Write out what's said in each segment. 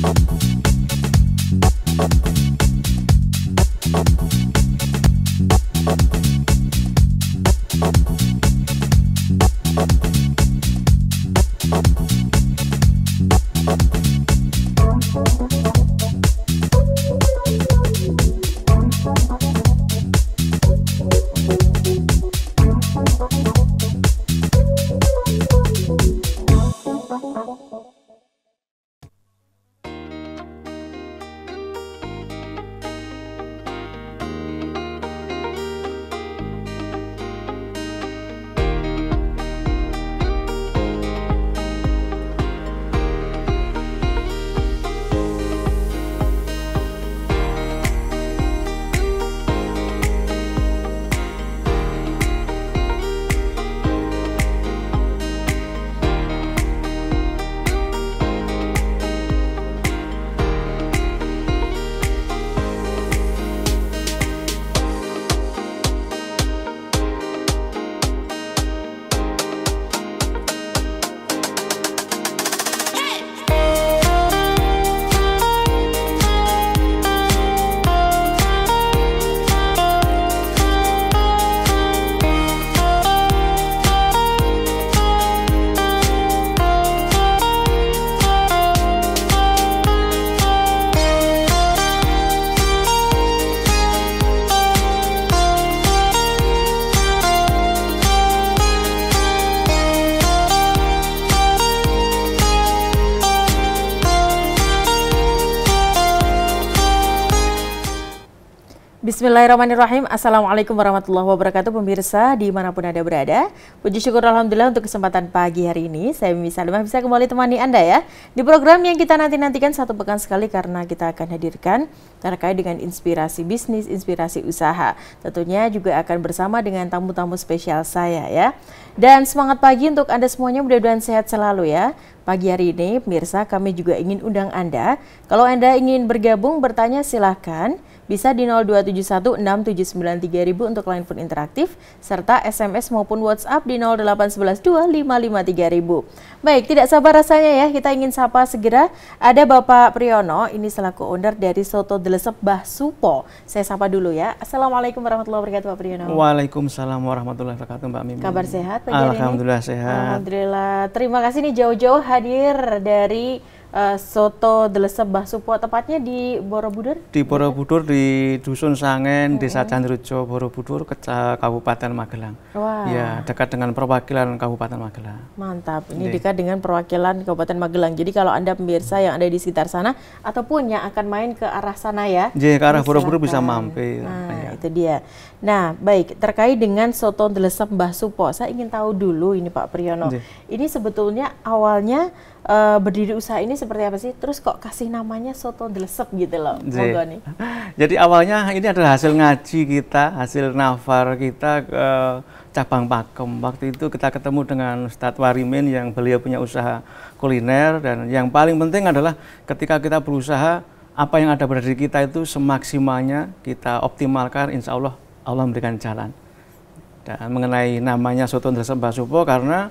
Thank Bismillahirrahmanirrahim. Assalamualaikum warahmatullahi wabarakatuh pemirsa dimanapun Anda berada. Puji syukur Alhamdulillah untuk kesempatan pagi hari ini. Saya Mimi Salimah bisa kembali temani Anda ya. Di program yang kita nanti-nantikan satu pekan sekali karena kita akan hadirkan terkait dengan inspirasi bisnis, inspirasi usaha. Tentunya juga akan bersama dengan tamu-tamu spesial saya ya. Dan semangat pagi untuk Anda semuanya mudah-mudahan sehat selalu ya. Pagi hari ini pemirsa kami juga ingin undang Anda. Kalau Anda ingin bergabung bertanya silahkan bisa di 02716793000 untuk line phone interaktif, serta SMS maupun WhatsApp di 08112553000. Baik, tidak sabar rasanya ya, kita ingin sapa segera. Ada Bapak Priyono, ini selaku owner dari Soto Delesep Bah Supo. Saya sapa dulu ya. Assalamualaikum warahmatullahi wabarakatuh Pak Priyono. Waalaikumsalam warahmatullahi wabarakatuh Mbak Mimi. Kabar sehat? Alhamdulillah ini? sehat. Alhamdulillah. Terima kasih nih jauh-jauh hadir dari Eh, soto Delesep Supo tepatnya di Borobudur? Di Borobudur di Dusun Sangen, -hmm. Desa Candrujo, Borobudur, Kabupaten Magelang. Wah. Ya, dekat dengan perwakilan Kabupaten Magelang. Mantap. Ini Jadi. Iya. dekat dengan perwakilan Kabupaten Magelang. Jadi kalau Anda pemirsa yang ada di sekitar sana ataupun yang akan main ke arah sana ya. Jadi iya, ke arah Borobudur bisa mampir. Nah, ya. itu dia. Nah, baik, terkait dengan soto Delesep Supo, saya ingin tahu dulu ini Pak Priyono. Jadi. Iya. Ini sebetulnya awalnya uh, berdiri usaha ini seperti apa sih? Terus kok kasih namanya soto delesep gitu loh, iya. monggo nih. Jadi awalnya ini adalah hasil ngaji kita, hasil nafar kita ke cabang Pakem. Waktu itu kita ketemu dengan Ustadz Warimin yang beliau punya usaha kuliner dan yang paling penting adalah ketika kita berusaha apa yang ada pada diri kita itu semaksimalnya kita optimalkan, insya Allah Allah memberikan jalan. Dan mengenai namanya Soto Delesep Basupo karena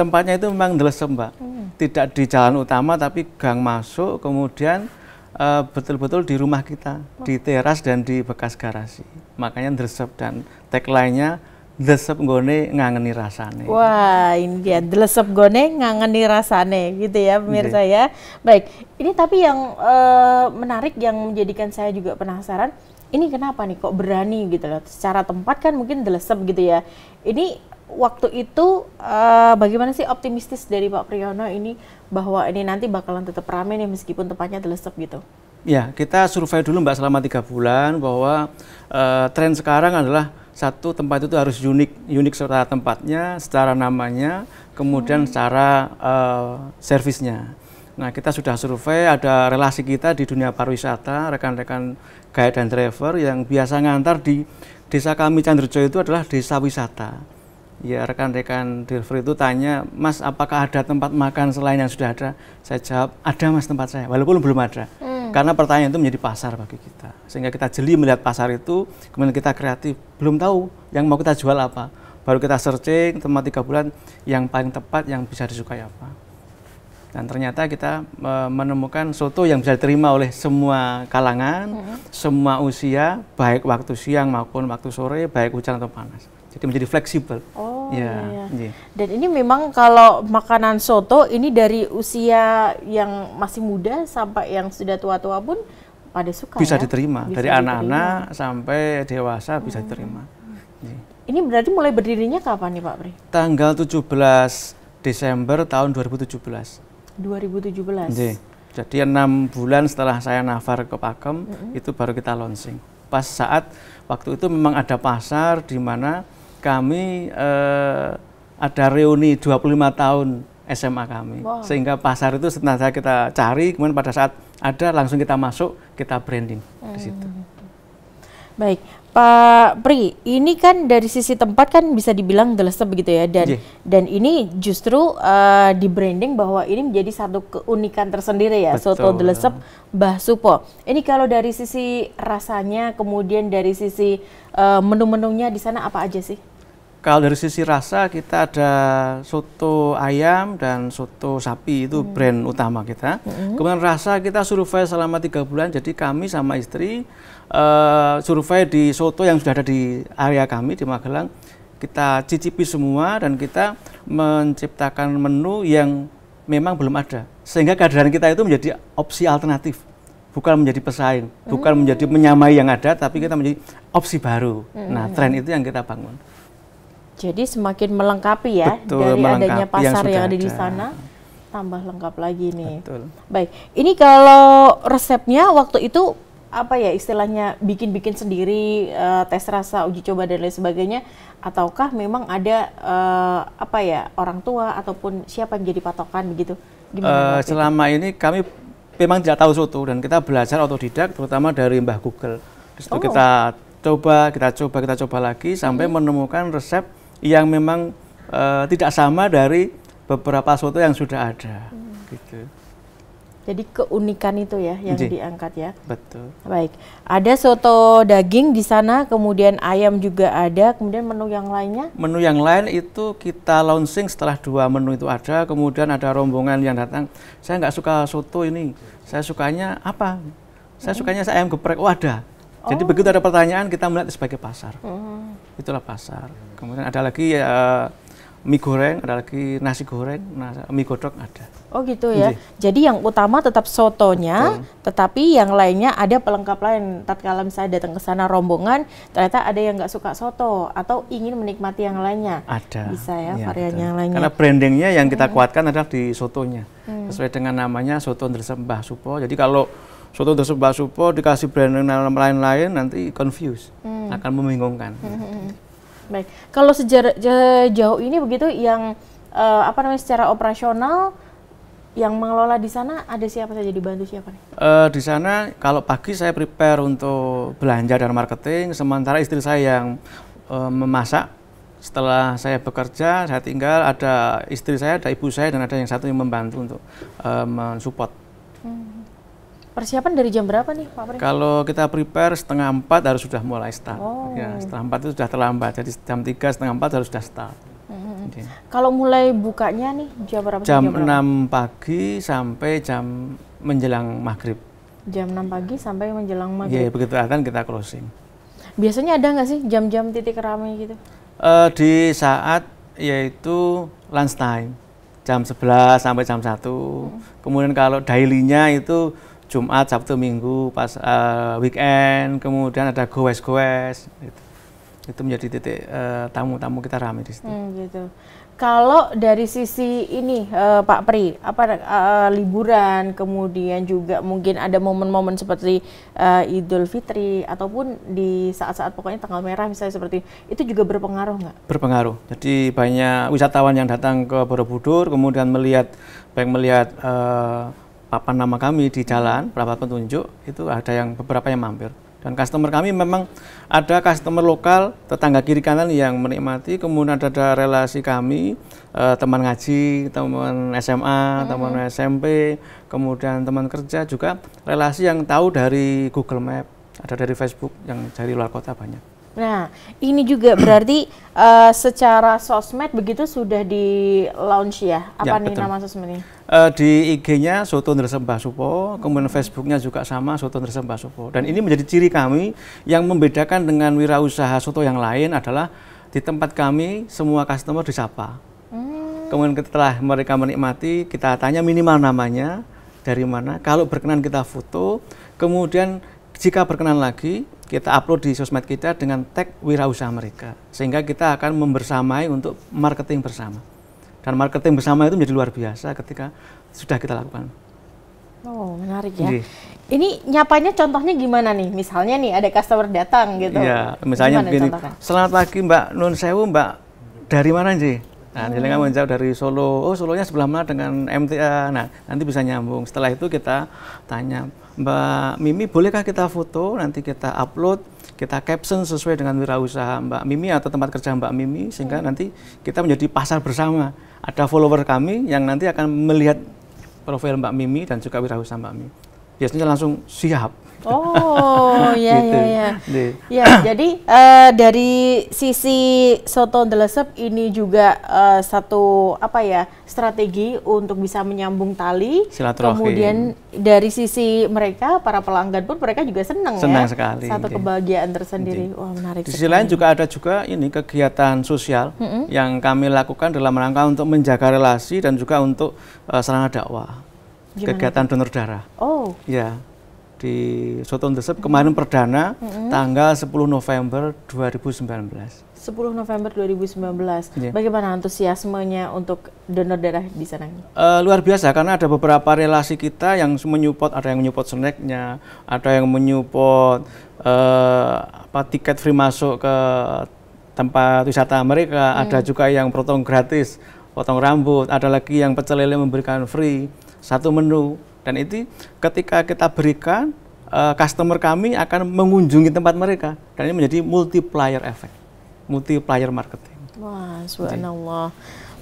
tempatnya itu memang delesem, mbak hmm. tidak di jalan utama tapi gang masuk kemudian eh, betul-betul uh, di rumah kita oh. di teras dan di bekas garasi makanya delesem dan tagline-nya delesep gone ngangeni rasane. Wah, ini dia delesep gone ngangeni rasane gitu ya pemirsa iya. ya. Baik, ini tapi yang uh, menarik yang menjadikan saya juga penasaran, ini kenapa nih kok berani gitu loh secara tempat kan mungkin delesep gitu ya ini waktu itu uh, bagaimana sih optimistis dari Pak Priyono ini bahwa ini nanti bakalan tetap ramai nih meskipun tempatnya delesep gitu ya kita survei dulu Mbak selama tiga bulan bahwa uh, tren sekarang adalah satu tempat itu harus unik unik secara tempatnya secara namanya kemudian hmm. secara uh, servisnya Nah, kita sudah survei, ada relasi kita di dunia pariwisata, rekan-rekan guide dan driver yang biasa ngantar di desa kami Candrejo itu adalah desa wisata. Ya, rekan-rekan driver itu tanya, Mas, apakah ada tempat makan selain yang sudah ada? Saya jawab, ada Mas tempat saya, walaupun belum ada. Hmm. Karena pertanyaan itu menjadi pasar bagi kita. Sehingga kita jeli melihat pasar itu, kemudian kita kreatif. Belum tahu yang mau kita jual apa. Baru kita searching, tempat tiga bulan, yang paling tepat, yang bisa disukai apa dan ternyata kita e, menemukan soto yang bisa diterima oleh semua kalangan, mm -hmm. semua usia, baik waktu siang maupun waktu sore, baik hujan atau panas. Jadi menjadi fleksibel. Oh ya, iya. Dan ini memang kalau makanan soto ini dari usia yang masih muda sampai yang sudah tua-tua pun pada suka bisa ya? diterima bisa dari anak-anak sampai dewasa hmm. bisa mm-hmm. diterima. Hmm. Ini berarti mulai berdirinya kapan nih Pak Pri? Tanggal 17 Desember tahun 2017. 2017. Jadi, jadi enam bulan setelah saya nafar ke Pakem mm -hmm. itu baru kita launching. Pas saat waktu itu memang ada pasar di mana kami eh, ada reuni 25 tahun SMA kami. Wow. Sehingga pasar itu setelah kita cari kemudian pada saat ada langsung kita masuk, kita branding mm. di situ. Mm. Baik, Pak Pri, ini kan dari sisi tempat kan bisa dibilang gelesep begitu ya dan yeah. dan ini justru uh, di branding bahwa ini menjadi satu keunikan tersendiri ya Betul. soto gelesep Mbah Supo. Ini kalau dari sisi rasanya kemudian dari sisi uh, menu-menunya di sana apa aja sih? Kalau dari sisi rasa kita ada soto ayam dan soto sapi itu hmm. brand utama kita. Hmm. Kemudian rasa kita survei selama tiga bulan. Jadi kami sama istri uh, survei di soto yang sudah ada di area kami di Magelang. Kita cicipi semua dan kita menciptakan menu yang memang belum ada. Sehingga kehadiran kita itu menjadi opsi alternatif bukan menjadi pesaing, bukan hmm. menjadi menyamai yang ada, tapi kita menjadi opsi baru. Nah, hmm. Nah, tren itu yang kita bangun. Jadi semakin melengkapi ya Betul, dari melengkapi adanya pasar yang, yang ada, ada di sana tambah lengkap lagi nih. Betul. Baik, ini kalau resepnya waktu itu apa ya istilahnya bikin-bikin sendiri uh, tes rasa uji coba dan lain sebagainya ataukah memang ada uh, apa ya orang tua ataupun siapa yang jadi patokan begitu? uh, selama itu? ini kami memang tidak tahu soto dan kita belajar otodidak terutama dari Mbah Google. terus oh. kita coba, kita coba, kita coba lagi sampai hmm. menemukan resep yang memang uh, tidak sama dari beberapa soto yang sudah ada. Hmm. Gitu. Jadi keunikan itu ya yang Jadi, diangkat ya. Betul. Baik, ada soto daging di sana, kemudian ayam juga ada, kemudian menu yang lainnya? Menu yang lain itu kita launching setelah dua menu itu ada, kemudian ada rombongan yang datang. Saya nggak suka soto ini, saya sukanya apa? Saya hmm. sukanya saya ayam geprek. Oh ada. Jadi oh. begitu ada pertanyaan kita melihat sebagai pasar. Oh. Itulah pasar. Kemudian ada lagi ya mie goreng, ada lagi nasi goreng, nasi, mie godok ada. Oh gitu ya. Jadi, iya. Jadi yang utama tetap sotonya, Betul. tetapi yang lainnya ada pelengkap lain. Tatkala misalnya datang ke sana rombongan, ternyata ada yang nggak suka soto atau ingin menikmati yang lainnya. Ada. Bisa ya, ya varian yang lainnya. Karena brandingnya yang kita kuatkan adalah di sotonya. Hmm. Sesuai dengan namanya soto Ndresembah Supo. Jadi kalau suatu untuk sebuah supo dikasih branding lain-lain nanti confuse hmm. akan membingungkan hmm. hmm, hmm. baik kalau sejarah jauh ini begitu yang uh, apa namanya secara operasional yang mengelola di sana ada siapa saja dibantu siapa nih? Uh, di sana kalau pagi saya prepare untuk belanja dan marketing, sementara istri saya yang uh, memasak. Setelah saya bekerja, saya tinggal ada istri saya, ada ibu saya dan ada yang satu yang membantu untuk uh, mensupport. Persiapan dari jam berapa nih Pak Kalau kita prepare setengah empat harus sudah mulai start. Oh. Ya, setengah empat itu sudah terlambat. Jadi jam tiga setengah empat harus sudah start. Mm-hmm. Jadi, Kalau mulai bukanya nih jam berapa? Jam, enam pagi sampai jam menjelang maghrib. Jam enam pagi sampai menjelang maghrib. Iya, begitu akan kita closing. Biasanya ada nggak sih jam-jam titik ramai gitu? Uh, di saat yaitu lunch time jam 11 sampai jam 1. Hmm. Kemudian kalau daily-nya itu Jumat, Sabtu, Minggu, pas uh, weekend, kemudian ada goes-goes, gitu. itu menjadi titik eh, tamu-tamu uh, kita ramai di situ. Hmm, gitu. Kalau dari sisi ini uh, Pak Pri, apa uh, liburan, kemudian juga mungkin ada momen-momen seperti uh, Idul Fitri ataupun di saat-saat pokoknya tanggal merah misalnya seperti itu juga berpengaruh nggak? Berpengaruh. Jadi banyak wisatawan yang datang ke Borobudur, kemudian melihat baik melihat uh, papan nama kami di jalan, berapa petunjuk, itu ada yang beberapa yang mampir. Dan customer kami memang ada customer lokal, tetangga kiri kanan yang menikmati, kemudian ada, ada relasi kami, eh, teman ngaji, teman SMA, hmm. teman SMP, kemudian teman kerja juga, relasi yang tahu dari Google Map, ada dari Facebook, yang dari luar kota banyak. Nah, ini juga berarti uh, secara sosmed begitu sudah di launch ya? Apa ya, nih betul. nama ini? Uh, di IG-nya Soto Nersem Supo, kemudian hmm. Facebook-nya juga sama Soto Nersem Supo. Dan ini menjadi ciri kami yang membedakan dengan wirausaha soto yang lain adalah di tempat kami semua customer disapa. Hmm. Kemudian setelah mereka menikmati, kita tanya minimal namanya, dari mana, kalau berkenan kita foto, kemudian jika berkenan lagi, kita upload di sosmed kita dengan tag wirausaha mereka sehingga kita akan membersamai untuk marketing bersama dan marketing bersama itu menjadi luar biasa ketika sudah kita lakukan oh menarik ya Jadi, iya. ini nyapanya contohnya gimana nih misalnya nih ada customer datang gitu ya misalnya gimana begini selamat pagi mbak Nun Sewu mbak dari mana sih Nah, hmm. jelengan menjawab dari Solo, oh Solonya sebelah mana dengan MTA. Nah, nanti bisa nyambung. Setelah itu kita tanya, Mbak Mimi, bolehkah kita foto, nanti kita upload, kita caption sesuai dengan wirausaha Mbak Mimi atau tempat kerja Mbak Mimi, sehingga hmm. nanti kita menjadi pasar bersama. Ada follower kami yang nanti akan melihat profil Mbak Mimi dan juga wirausaha Mbak Mimi biasanya langsung siap. Oh, iya gitu. iya iya. Ya, jadi uh, dari sisi soto delesep ini juga uh, satu apa ya, strategi untuk bisa menyambung tali. Silaturahim. Kemudian dari sisi mereka para pelanggan pun mereka juga senang, ya. senang sekali. Satu gitu. kebahagiaan tersendiri. Gitu. Wah, menarik. Di sisi lain juga ada juga ini kegiatan sosial mm -hmm. yang kami lakukan dalam rangka untuk menjaga relasi dan juga untuk uh, sarana dakwah. Gimana kegiatan itu? donor darah. Oh. Ya. Di Soton Desep -hmm. kemarin perdana -hmm. tanggal 10 November 2019. 10 November 2019. Yeah. Bagaimana antusiasmenya untuk donor darah di sana? Uh, luar biasa karena ada beberapa relasi kita yang menyupport, ada yang menyupport snacknya, ada yang menyupport uh, apa tiket free masuk ke tempat wisata mereka, hmm. ada mm. juga yang potong gratis, potong rambut, ada lagi yang pecel lele memberikan free satu menu dan itu ketika kita berikan uh, customer kami akan mengunjungi tempat mereka dan ini menjadi multiplier effect multiplier marketing wah subhanallah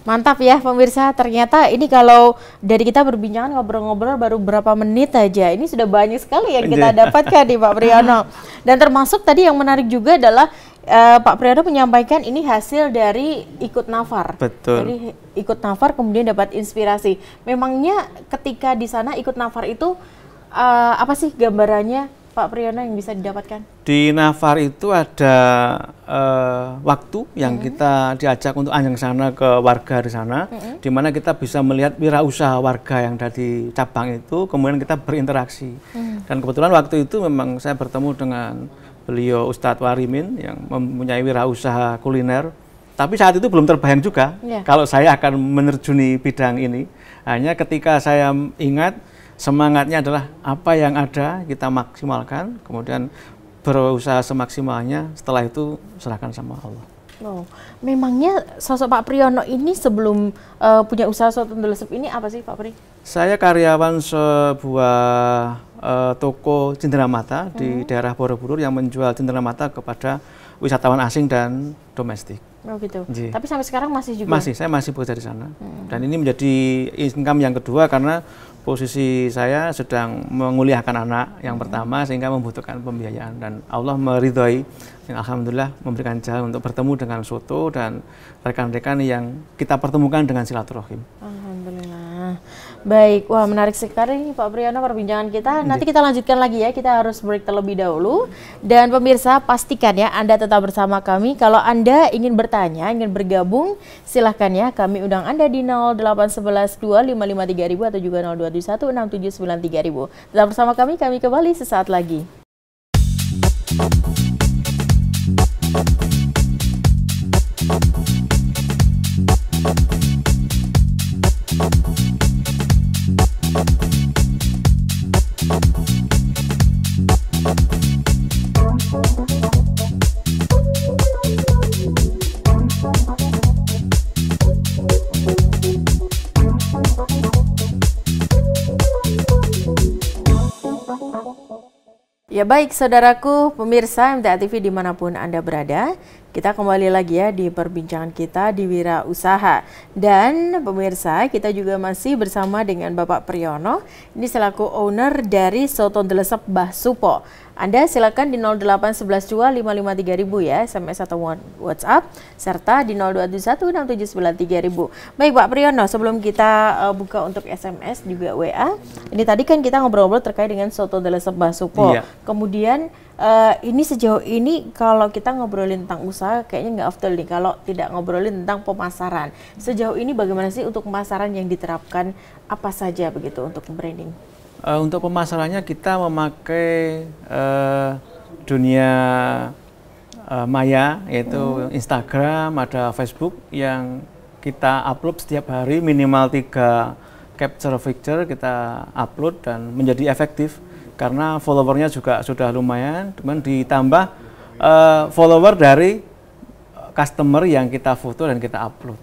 Mantap ya pemirsa, ternyata ini kalau dari kita berbincang ngobrol-ngobrol baru berapa menit aja, ini sudah banyak sekali yang kita iya. dapatkan di Pak Priyono. Dan termasuk tadi yang menarik juga adalah uh, Pak Priyono menyampaikan ini hasil dari ikut nafar. Betul. Jadi ikut nafar kemudian dapat inspirasi. Memangnya ketika di sana ikut nafar itu uh, apa sih gambarannya Pak Priyono yang bisa didapatkan? Di nafar itu ada uh, waktu yang -hmm. kita diajak untuk anjang sana ke warga di sana, -hmm. di mana kita bisa melihat wirausaha warga yang ada di cabang itu, kemudian kita berinteraksi. -hmm. Dan kebetulan waktu itu memang saya bertemu dengan beliau Ustadz Warimin yang mempunyai wirausaha kuliner. Tapi saat itu belum terbayang juga yeah. kalau saya akan menerjuni bidang ini. Hanya ketika saya ingat semangatnya adalah apa yang ada kita maksimalkan, kemudian berusaha semaksimalnya. Setelah itu serahkan sama Allah. Oh, memangnya sosok Pak Priyono ini sebelum uh, punya usaha soto ini apa sih Pak Pri? Saya karyawan sebuah uh, toko cenderamata hmm. di daerah Borobudur yang menjual cenderamata kepada wisatawan asing dan domestik. Oh gitu. Jadi, Tapi sampai sekarang masih juga. Masih, saya masih bekerja di sana. Hmm. Dan ini menjadi income yang kedua karena posisi saya sedang menguliahkan anak yang hmm. pertama sehingga membutuhkan pembiayaan dan Allah meridhoi dan alhamdulillah memberikan jalan untuk bertemu dengan Soto dan rekan-rekan yang kita pertemukan dengan silaturahim. Alhamdulillah. Baik, wah menarik sekali nih Pak Priyono perbincangan kita. Iya. Nanti kita lanjutkan lagi ya, kita harus break terlebih dahulu. Dan pemirsa pastikan ya Anda tetap bersama kami. Kalau Anda ingin bertanya, ingin bergabung, silahkan ya kami undang Anda di 0811 atau juga 02716793000. Tetap bersama kami, kami kembali sesaat lagi. Ya baik saudaraku, pemirsa MTA TV dimanapun Anda berada, kita kembali lagi ya di perbincangan kita di Wira Usaha. Dan pemirsa, kita juga masih bersama dengan Bapak Priyono, ini selaku owner dari Soto Delesep Bah Supo. Anda silakan di 08112553000 ya SMS atau WhatsApp serta di 02167931000. Baik Pak Priyono, sebelum kita uh, buka untuk SMS juga WA, ini tadi kan kita ngobrol-ngobrol terkait dengan soto Delesep Basupo. Iya. Kemudian uh, ini sejauh ini kalau kita ngobrolin tentang usaha kayaknya nggak after nih kalau tidak ngobrolin tentang pemasaran. Sejauh ini bagaimana sih untuk pemasaran yang diterapkan apa saja begitu untuk branding? Uh, untuk pemasarannya kita memakai uh, dunia uh, maya yaitu hmm. Instagram, ada Facebook yang kita upload setiap hari minimal tiga capture picture kita upload dan menjadi efektif karena followernya juga sudah lumayan, cuman ditambah uh, follower dari eh, customer yang kita foto dan kita upload,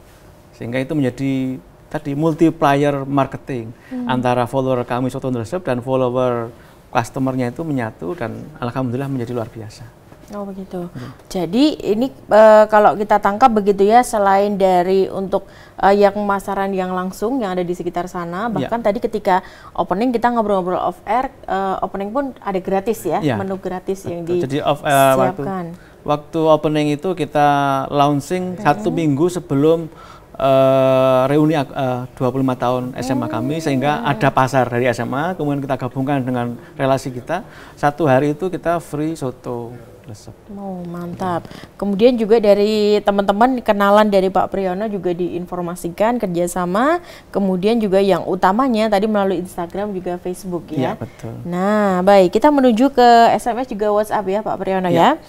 sehingga itu menjadi tadi multiplier marketing hmm. antara follower kami Soto Resep dan follower customernya itu menyatu dan alhamdulillah menjadi luar biasa. Oh begitu. Hmm. Jadi ini e, kalau kita tangkap begitu ya selain dari untuk e, yang pemasaran yang langsung yang ada di sekitar sana, iya. bahkan yeah. tadi ketika opening kita ngobrol-ngobrol off air, e, opening pun ada gratis ya, yeah. menu gratis Betul. yang disiapkan. Jadi off air waktu, waktu opening itu kita launching hmm. satu minggu sebelum uh, reuni uh, 25 tahun SMA kami hmm. sehingga ada pasar dari SMA kemudian kita gabungkan dengan relasi kita satu hari itu kita free soto lesep. Oh mantap. Kemudian juga dari teman-teman kenalan dari Pak Priyono juga diinformasikan kerjasama. Kemudian juga yang utamanya tadi melalui Instagram juga Facebook ya. ya betul. Nah baik kita menuju ke SMS juga WhatsApp ya Pak Priyono ya. ya.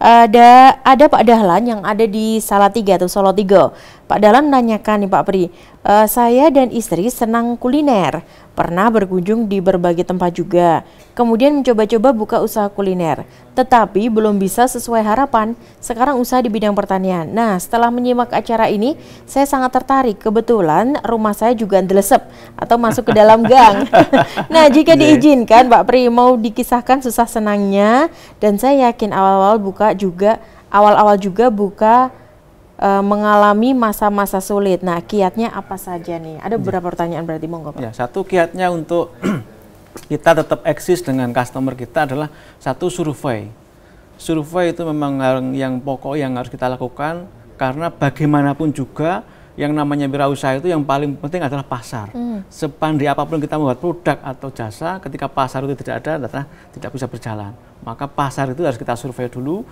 Ada ada Pak Dahlan yang ada di Salatiga atau Solo Tiga. Pak Dahlan menanyakan nih Pak Pri, uh, saya dan istri senang kuliner Pernah berkunjung di berbagai tempat juga, kemudian mencoba-coba buka usaha kuliner, tetapi belum bisa sesuai harapan. Sekarang usaha di bidang pertanian. Nah, setelah menyimak acara ini, saya sangat tertarik. Kebetulan rumah saya juga delesep atau masuk ke dalam gang. nah, jika diizinkan, Pak Pri mau dikisahkan susah senangnya dan saya yakin awal-awal buka juga awal-awal juga buka uh, mengalami masa-masa sulit. Nah, kiatnya apa saja nih? Ada iya. beberapa pertanyaan berarti monggo Pak. Ya, satu kiatnya untuk kita tetap eksis dengan customer kita adalah satu survei. Survei itu memang yang pokok yang harus kita lakukan karena bagaimanapun juga yang namanya wirausaha itu yang paling penting adalah pasar. Hmm. Sepandai apapun kita membuat produk atau jasa, ketika pasar itu tidak ada, data tidak bisa berjalan. Maka pasar itu harus kita survei dulu.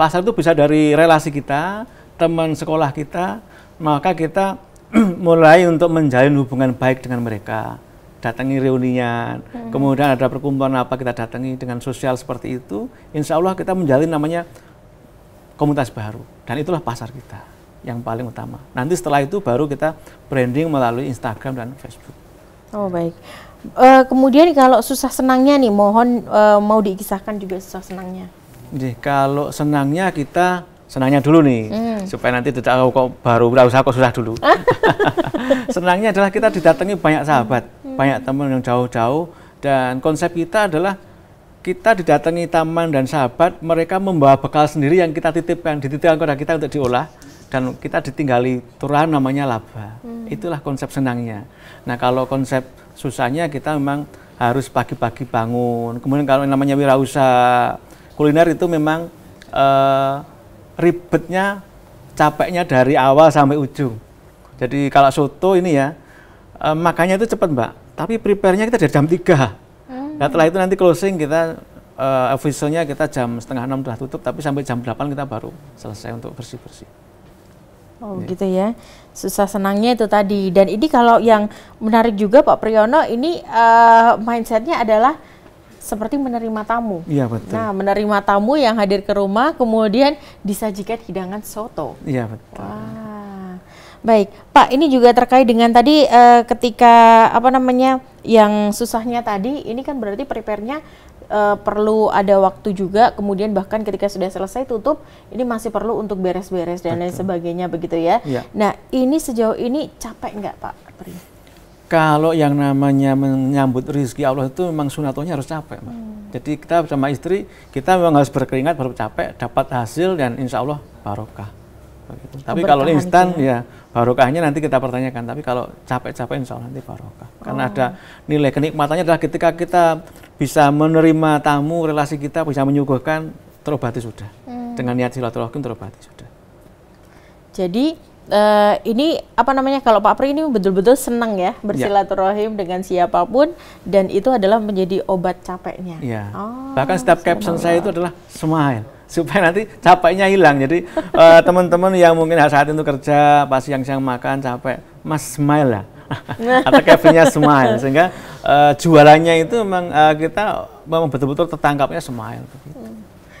Pasar itu bisa dari relasi kita, teman sekolah kita, maka kita mulai untuk menjalin hubungan baik dengan mereka. Datangi reuninya, hmm. kemudian ada perkumpulan apa kita datangi dengan sosial seperti itu, insya Allah kita menjalin namanya komunitas baru. Dan itulah pasar kita yang paling utama. Nanti setelah itu baru kita branding melalui Instagram dan Facebook. Oh baik. Uh, kemudian kalau susah senangnya nih, mohon uh, mau dikisahkan juga susah senangnya. Jadi kalau senangnya kita senangnya dulu nih hmm. supaya nanti tidak aku kok baru usah kok susah dulu senangnya adalah kita didatangi banyak sahabat hmm. banyak teman yang jauh-jauh dan konsep kita adalah kita didatangi taman dan sahabat mereka membawa bekal sendiri yang kita titip titipkan dititipkan kepada kita untuk diolah dan kita ditinggali turahan namanya laba hmm. itulah konsep senangnya nah kalau konsep susahnya kita memang harus pagi-pagi bangun kemudian kalau namanya wirausaha kuliner itu memang uh, ribetnya, capeknya dari awal sampai ujung. Jadi kalau soto ini ya, eh, makanya itu cepat mbak. Tapi prepare-nya kita dari jam 3. Hmm. Nah, setelah itu nanti closing kita eh, officialnya kita jam setengah enam sudah tutup, tapi sampai jam 8 kita baru selesai untuk bersih-bersih. Oh ini. Iya. gitu ya, susah senangnya itu tadi. Dan ini kalau yang menarik juga Pak Priyono, ini uh, mindsetnya adalah seperti menerima tamu. Iya betul. Nah, menerima tamu yang hadir ke rumah kemudian disajikan hidangan soto. Iya betul. Wah. Baik, Pak, ini juga terkait dengan tadi uh, ketika apa namanya yang susahnya tadi, ini kan berarti prepare-nya uh, perlu ada waktu juga kemudian bahkan ketika sudah selesai tutup ini masih perlu untuk beres-beres dan lain sebagainya begitu ya. ya. Nah ini sejauh ini capek nggak Pak Pri? kalau yang namanya menyambut rezeki Allah itu memang sunatonya harus capek, Hmm. Jadi kita sama istri, kita memang harus berkeringat, baru capek, dapat hasil dan insya Allah barokah. Tapi kalau instan ya. ya barokahnya nanti kita pertanyakan. Tapi kalau capek-capek insya Allah nanti barokah. Oh. Karena ada oh. nilai kenikmatannya adalah ketika kita bisa menerima tamu, relasi kita bisa menyuguhkan terobati sudah. Hmm. Dengan niat silaturahim terobati sudah. Jadi uh, ini apa namanya kalau Pak Pri ini betul-betul senang ya, ya. bersilaturahim ya. dengan siapapun dan itu adalah menjadi obat capeknya. Ya. Oh, Bahkan setiap caption saya itu adalah smile supaya nanti capeknya hilang. Jadi uh, teman-teman yang mungkin saat itu kerja, pas yang siang makan capek, Mas smile ya? lah. atau Kevinnya smile sehingga uh, jualannya itu memang uh, kita memang betul-betul tertangkapnya smile. Begitu. Hmm.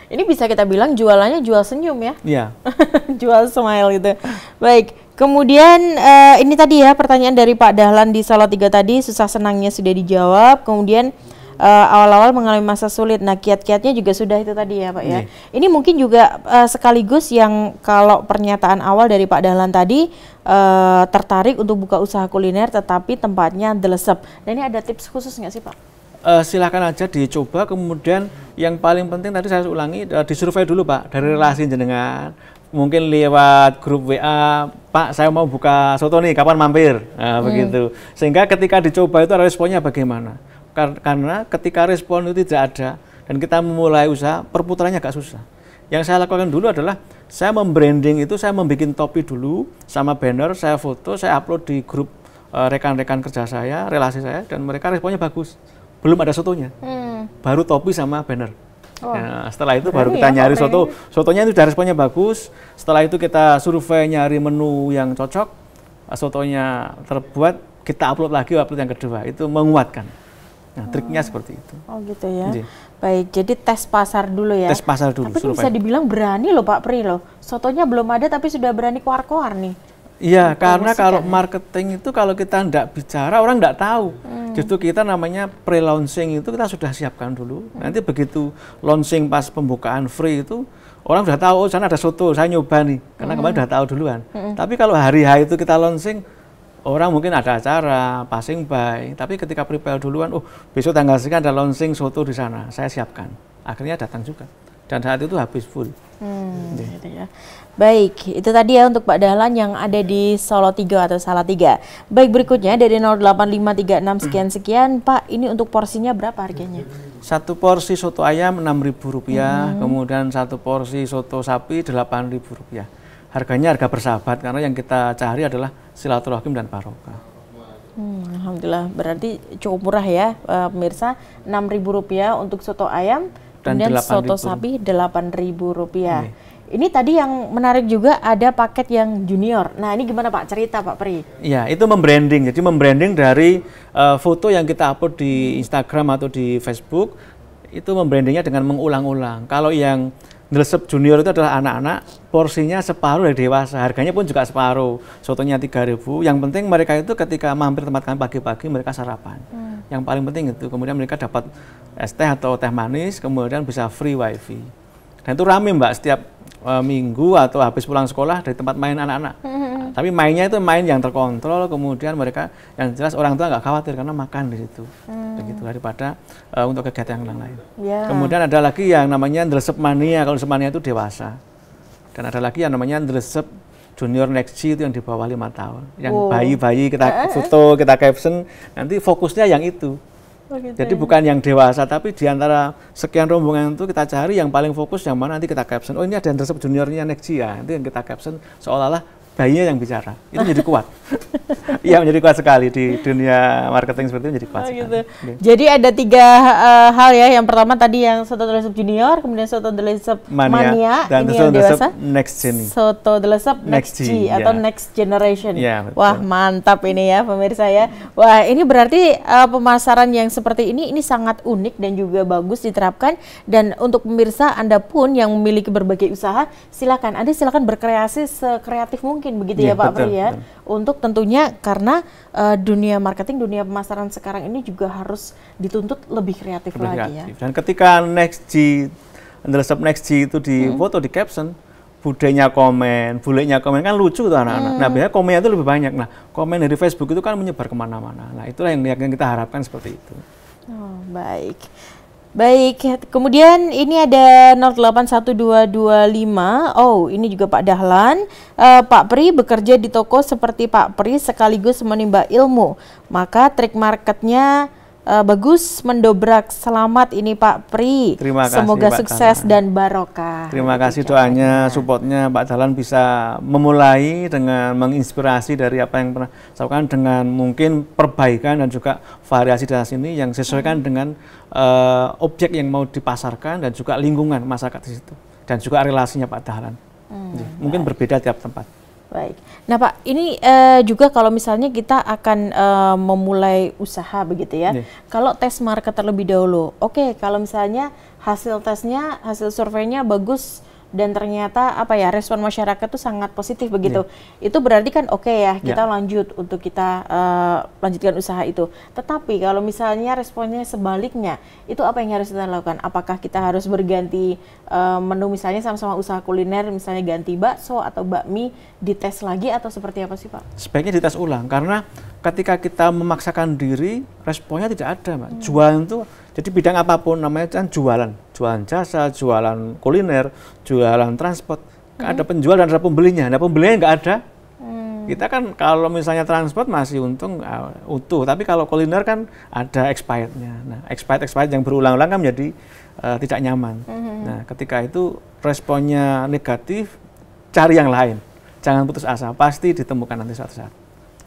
Ini bisa kita bilang jualannya jual senyum ya? Iya. jual smile gitu. Baik, Kemudian uh, ini tadi ya pertanyaan dari Pak Dahlan di Salatiga tadi susah senangnya sudah dijawab. Kemudian awal eh, awal-awal mengalami masa sulit. Nah kiat-kiatnya juga sudah itu tadi ya Pak ya. Yeah. Ini mungkin juga uh, sekaligus yang kalau pernyataan awal dari Pak Dahlan tadi uh, tertarik untuk buka usaha kuliner tetapi tempatnya delesep. Nah ini ada tips khusus nggak sih Pak? uh, eh, silahkan aja dicoba kemudian yang paling penting tadi saya ulangi uh, eh, disurvei dulu Pak dari relasi jenengan mungkin lewat grup WA Pak saya mau buka soto nih kapan mampir nah, hmm. begitu sehingga ketika dicoba itu responnya bagaimana Kar karena ketika respon itu tidak ada dan kita memulai usaha perputarannya agak susah yang saya lakukan dulu adalah saya membranding itu saya membuat topi dulu sama banner saya foto saya upload di grup eh, rekan-rekan uh, kerja saya relasi saya dan mereka responnya bagus belum ada sotonya. Hmm. Baru topi sama banner. Oh. Nah, setelah itu baru kita ya, nyari soto. Sotonya itu dari responnya bagus. Setelah itu kita survei nyari menu yang cocok. Sotonya terbuat, kita upload lagi upload yang kedua. Itu menguatkan. Nah, triknya hmm. seperti itu. Oh gitu ya. Jadi. Iya. Baik, jadi tes pasar dulu ya. Tes pasar dulu. Tapi kan bisa dibilang berani loh Pak Pri loh. Sotonya belum ada tapi sudah berani keluar-keluar nih. Iya, gitu, karena kalau marketing itu kalau kita tidak bicara orang tidak tahu. Hmm Justru kita namanya pre-launching itu kita sudah siapkan dulu. Nanti begitu launching pas pembukaan free itu orang sudah tahu oh sana ada soto, saya nyoba nih. Karena hmm. kemarin sudah tahu duluan. Tapi kalau hari hari itu kita launching orang mungkin ada acara passing by, tapi ketika prepare duluan, oh besok tanggal sekian ada launching soto di sana, saya siapkan. Akhirnya datang juga. Dan saat itu habis full. Hmm, gitu ya. Gitu ya. Baik, itu tadi ya untuk Pak Dahlan yang ada di Solo 3 atau Salatiga. Baik, berikutnya dari 08536 sekian sekian, Pak, ini untuk porsinya berapa harganya? Satu porsi soto ayam Rp6.000, hmm. kemudian satu porsi soto sapi Rp8.000. Harganya harga bersahabat karena yang kita cari adalah silaturahim dan barokah. Hmm, Alhamdulillah, berarti cukup murah ya e, pemirsa, Rp6.000 untuk soto ayam dan kemudian 8 soto sapi Rp8.000. Ini tadi yang menarik juga ada paket yang junior. Nah ini gimana Pak cerita Pak Pri? Ya itu membranding. Jadi membranding dari uh, foto yang kita upload di Instagram atau di Facebook itu membrandingnya dengan mengulang-ulang. Kalau yang nelesep junior itu adalah anak-anak porsinya separuh dari dewasa, harganya pun juga separuh. Sotonya 3000. Yang penting mereka itu ketika mampir tempat kami pagi-pagi mereka sarapan. Hmm. Yang paling penting itu kemudian mereka dapat es teh atau teh manis, kemudian bisa free wifi. Dan itu rame Mbak, setiap uh, minggu atau habis pulang sekolah dari tempat main anak-anak. Hmm. Tapi mainnya itu main yang terkontrol, kemudian mereka yang jelas orang tua nggak khawatir karena makan di situ, Mm. begitu daripada uh, untuk kegiatan yang lain. Yeah. Kemudian ada lagi yang namanya dresep mania, kalau dresep mania itu dewasa, dan ada lagi yang namanya dresep junior next year itu yang di bawah lima tahun, yang bayi-bayi wow. kita eh, foto, kita caption, nanti fokusnya yang itu. Begitu oh, Jadi ya. bukan yang dewasa, tapi di antara sekian rombongan itu kita cari yang paling fokus yang mana nanti kita caption. Oh ini ada yang tersebut juniornya next ya, nanti yang kita caption seolah-olah bayinya yang bicara. Itu jadi kuat. Iya menjadi kuat sekali di dunia marketing seperti itu jadi kuat oh, Gitu. Iya. Jadi ada tiga uh, hal ya. Yang pertama tadi yang soto delesep junior, kemudian soto delesep mania, mania dan ini yang dewasa. next gen. Soto delesep next, next G, G atau ya. next generation. Yeah, ya, Wah mantap ini ya pemirsa ya. Wah ini berarti uh, pemasaran yang seperti ini ini sangat unik dan juga bagus diterapkan dan untuk pemirsa anda pun yang memiliki berbagai usaha silakan anda silakan berkreasi sekreatif mungkin mungkin begitu ya, ya Pak Pri ya. Untuk tentunya karena uh, dunia marketing, dunia pemasaran sekarang ini juga harus dituntut lebih kreatif lebih lagi ya. kreatif. ya. Dan ketika Next G, Undersub Next G itu di hmm. foto mm-hmm. di caption, budenya komen, bulenya komen kan lucu tuh anak-anak. Hmm. Nah mm-hmm. biasanya komennya itu lebih banyak. Nah komen dari Facebook itu kan menyebar kemana-mana. Nah itulah yang, yang kita harapkan seperti itu. Oh, baik. Baik, kemudian ini ada 081225. Oh, ini juga Pak Dahlan. E, Pak Pri bekerja di toko seperti Pak Pri sekaligus menimba ilmu. Maka trik marketnya uh, bagus mendobrak. Selamat ini Pak Pri. Terima kasih. Semoga Pak sukses Tana. dan barokah. Terima kasih doanya, supportnya Pak Dahlan bisa memulai dengan menginspirasi dari apa yang pernah sampaikan dengan mungkin perbaikan dan juga variasi dari sini yang sesuaikan hmm. dengan uh, objek yang mau dipasarkan dan juga lingkungan masyarakat di situ dan juga relasinya Pak Dahlan. Hmm, Mungkin baik. berbeda tiap tempat. Baik. Nah Pak, ini uh, juga kalau misalnya kita akan uh, memulai usaha begitu ya. Yeah. Kalau tes market terlebih dahulu, oke. Okay, kalau misalnya hasil tesnya, hasil surveinya bagus, dan ternyata apa ya respon masyarakat itu sangat positif begitu. Yeah. Itu berarti kan oke okay ya kita yeah. lanjut untuk kita uh, lanjutkan usaha itu. Tetapi kalau misalnya responnya sebaliknya, itu apa yang harus kita lakukan? Apakah kita harus berganti uh, menu misalnya sama-sama usaha kuliner misalnya ganti bakso atau bakmi dites lagi atau seperti apa sih Pak? Sebaiknya dites ulang karena ketika kita memaksakan diri responnya tidak ada Mbak. Hmm. Jualan tuh jadi bidang apapun namanya kan jualan jualan jasa, jualan kuliner, jualan transport. Hmm. Ada penjual dan ada pembelinya. Nah, pembelinya nggak ada. Hmm. Kita kan kalau misalnya transport masih untung uh, utuh, tapi kalau kuliner kan ada expirednya. Nah, expired expired yang berulang-ulang kan menjadi uh, tidak nyaman. Hmm. Nah, ketika itu responnya negatif, cari yang lain. Jangan putus asa, pasti ditemukan nanti suatu saat.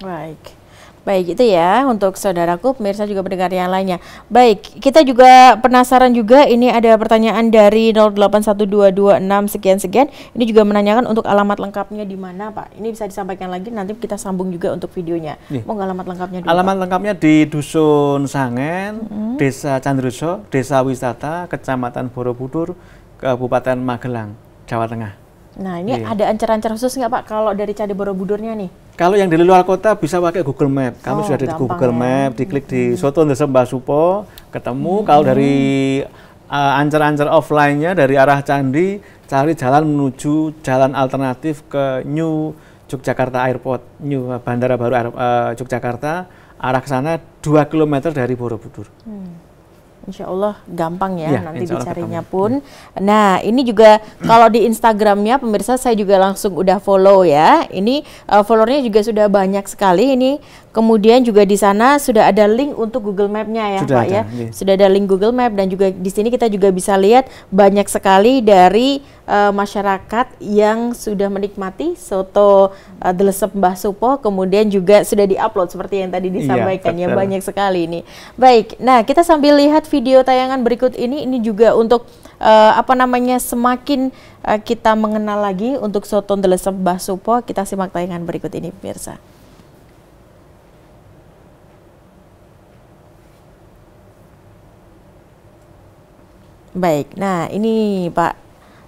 Baik. Baik, itu ya untuk saudaraku, pemirsa juga pendengar yang lainnya. Baik, kita juga penasaran juga ini ada pertanyaan dari 081226 sekian sekian. Ini juga menanyakan untuk alamat lengkapnya di mana, Pak? Ini bisa disampaikan lagi nanti kita sambung juga untuk videonya. Nih. Iya. Mau alamat lengkapnya dulu. Alamat Pak? lengkapnya di Dusun Sangen, -hmm. Desa Candruso, Desa Wisata, Kecamatan Borobudur, Kabupaten Magelang, Jawa Tengah. Nah, ini yeah. ada ancar-ancar khusus nggak Pak kalau dari Candi Borobudurnya nih? Kalau yang dari luar kota bisa pakai Google Map. Kami oh, sudah ada di Google ya. Map, diklik hmm. di Soto Mbah Supo, ketemu. Hmm. Kalau dari uh, eh, ancar-ancar offline-nya dari arah candi, cari jalan menuju jalan alternatif ke New Yogyakarta Airport, New eh, Bandara Baru uh, Yogyakarta. Arah sana 2 km dari Borobudur. Mm. Insya Allah gampang ya, ya nanti dicarinya ketemu. pun. Ya. Nah ini juga kalau di Instagramnya pemirsa saya juga langsung udah follow ya. Ini uh, followernya juga sudah banyak sekali. Ini kemudian juga di sana sudah ada link untuk Google Map-nya ya sudah Pak ada, ya. ya. Sudah ada link Google Map dan juga di sini kita juga bisa lihat banyak sekali dari uh, masyarakat yang sudah menikmati soto uh, eh, delesep Mbah Supo kemudian juga sudah diupload seperti yang tadi iya, disampaikan iya, ya banyak sekali ini. Baik, nah kita sambil lihat video tayangan berikut ini ini juga untuk uh, apa namanya semakin uh, kita mengenal lagi untuk soto delesep Mbah Supo kita simak tayangan berikut ini pemirsa. Baik, nah ini Pak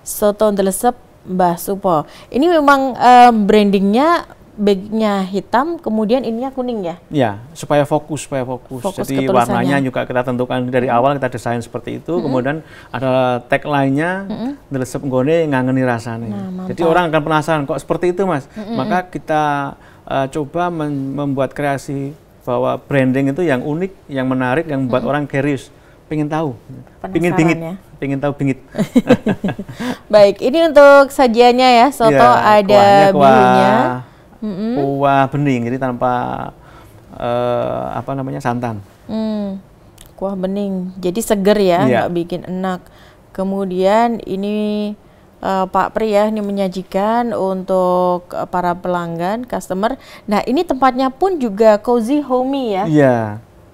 soto ndelesep Mbah Supo. Ini memang um, brandingnya bagnya hitam, kemudian ininya kuning ya? Ya, supaya fokus, supaya fokus. fokus Jadi warnanya juga kita tentukan dari hmm. awal kita desain seperti itu, -hmm. kemudian ada tag lainnya mm -hmm. nelesep nggone ngangeni rasanya. Nah, Jadi orang akan penasaran, kok seperti itu mas? -hmm. Maka kita uh, coba membuat kreasi bahwa branding itu yang unik, yang menarik, yang membuat -hmm. orang curious pengen tahu, pengen bingit, ya. pengen tahu bingit. Baik, ini untuk sajiannya ya, soto ya, ada bihunnya, kuah, kuah bening, jadi tanpa uh, apa namanya santan. Hmm, kuah bening, jadi seger ya, ya. bikin enak. Kemudian ini uh, Pak Pri ya ini menyajikan untuk eh, para pelanggan, customer. Nah ini tempatnya pun juga cozy homey ya. Iya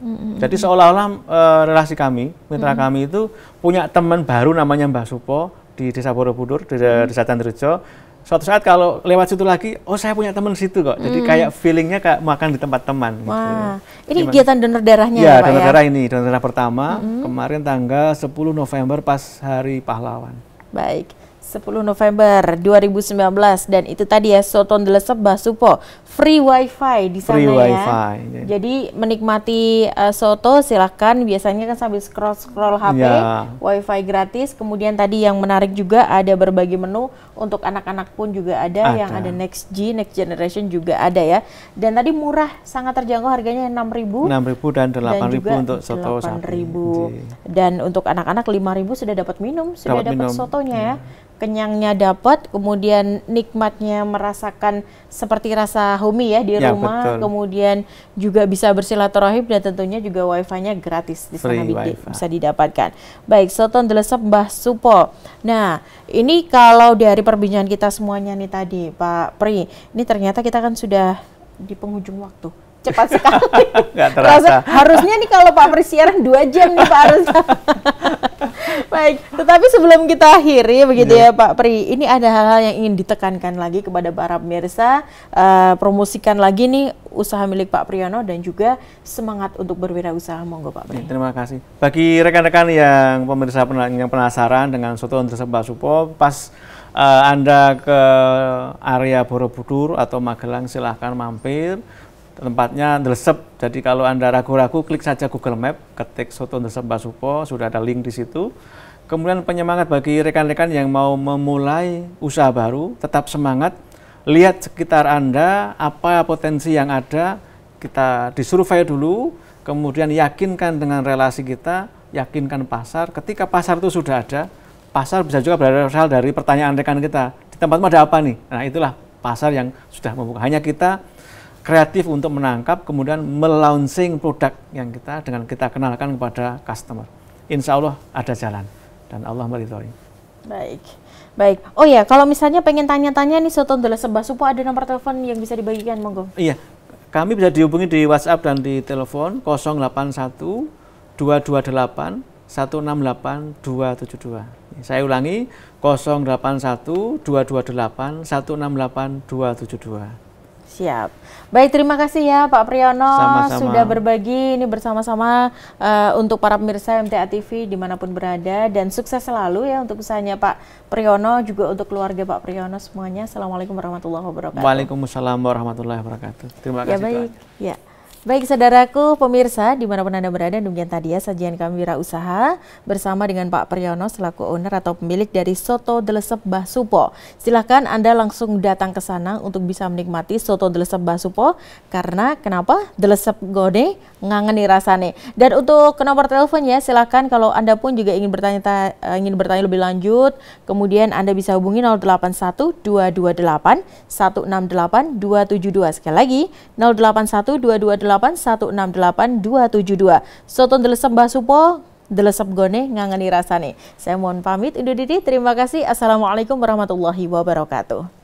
hmm Jadi seolah-olah e, relasi kami, mitra hmm kami itu punya teman baru namanya Mbah Supo di Desa Borobudur, di mm-hmm. Desa Tandrejo. Suatu saat kalau lewat situ lagi, oh saya punya teman situ kok. Jadi mm. kayak feelingnya kayak makan di tempat teman. Gitu. Wah, gitu. ini Gimana? kegiatan donor darahnya iya, ya, ya donor darah ini, donor darah pertama hmm kemarin tanggal 10 November pas Hari Pahlawan. Baik. 10 November 2019 dan itu tadi ya Soton Delesep Basupo free wifi di sana free ya. Wifi, yeah. Jadi menikmati uh, soto silahkan biasanya kan sambil scroll scroll HP yeah. wifi gratis. Kemudian tadi yang menarik juga ada berbagai menu untuk anak-anak pun juga ada, ada yang ada next G next generation juga ada ya. Dan tadi murah sangat terjangkau harganya 6.000 6.000 dan 8.000 untuk soto 8.000 iya. dan untuk anak-anak 5.000 sudah dapat minum sudah dapat, sotonya yeah. ya iya kenyangnya dapat, kemudian nikmatnya merasakan seperti rasa humi ya di ya, rumah, betul. kemudian juga bisa bersilaturahim dan tentunya juga wifi-nya gratis di sana di, bisa didapatkan. Baik, Soton Delesep Mbah Supo. Nah, ini kalau dari perbincangan kita semuanya nih tadi Pak Pri, ini ternyata kita kan sudah di penghujung waktu cepat sekali. Gak terasa. Harusnya nih kalau Pak bersiaran dua jam nih Pak Arus. Baik, tetapi sebelum kita akhiri begitu yeah. ya Pak Pri, ini ada hal-hal yang ingin ditekankan lagi kepada para pemirsa, uh, promosikan lagi nih usaha milik Pak Priyono dan juga semangat untuk berwirausaha monggo Pak Pri. Ya, terima kasih. Bagi rekan-rekan yang pemirsa yang penasaran dengan soto Andresep Supo, pas uh, Anda ke area Borobudur atau Magelang silahkan mampir tempatnya Ndelsep. Jadi kalau Anda ragu-ragu, klik saja Google Map, ketik Soto Ndelsep Basupo, sudah ada link di situ. Kemudian penyemangat bagi rekan-rekan yang mau memulai usaha baru, tetap semangat, lihat sekitar Anda, apa potensi yang ada, kita disurvey dulu, kemudian yakinkan dengan relasi kita, yakinkan pasar. Ketika pasar itu sudah ada, pasar bisa juga berasal dari pertanyaan rekan kita. Di tempatmu ada apa nih? Nah itulah pasar yang sudah membuka. Hanya kita kreatif untuk menangkap, kemudian melaunching produk yang kita dengan kita kenalkan kepada customer. Insya Allah ada jalan dan Allah meridhoi. Baik. Baik. Oh ya, kalau misalnya pengen tanya-tanya nih Soto adalah Sembah Supo ada nomor telepon yang bisa dibagikan monggo. Iya. Kami bisa dihubungi di WhatsApp dan di telepon 081 228 168 272. Saya ulangi 081 228 168 272. Siap. Baik, terima kasih ya Pak Priyono Sama-sama. sudah berbagi ini bersama-sama uh, untuk para pemirsa MTA TV dimanapun berada dan sukses selalu ya untuk usahanya Pak Priyono juga untuk keluarga Pak Priyono semuanya. Assalamualaikum warahmatullahi wabarakatuh. Waalaikumsalam warahmatullahi wabarakatuh. Terima ya, kasih. Ya baik. Ya. Baik saudaraku pemirsa, dimanapun Anda berada, demikian tadi ya sajian kami Wira Usaha bersama dengan Pak Priyono selaku owner atau pemilik dari Soto Delesep Bah Supo. Silahkan Anda langsung datang ke sana untuk bisa menikmati Soto Delesep Bah Supo karena kenapa? Delesep gode ngangeni rasane. Dan untuk nomor teleponnya silahkan kalau Anda pun juga ingin bertanya eh, ingin bertanya lebih lanjut, kemudian Anda bisa hubungi 081 228 168 272. Sekali lagi 081 228 08168 Soton Delesem Basupo, Delesem Gone, ngangani rasane. Saya mohon pamit undur diri, terima kasih. Assalamualaikum warahmatullahi wabarakatuh.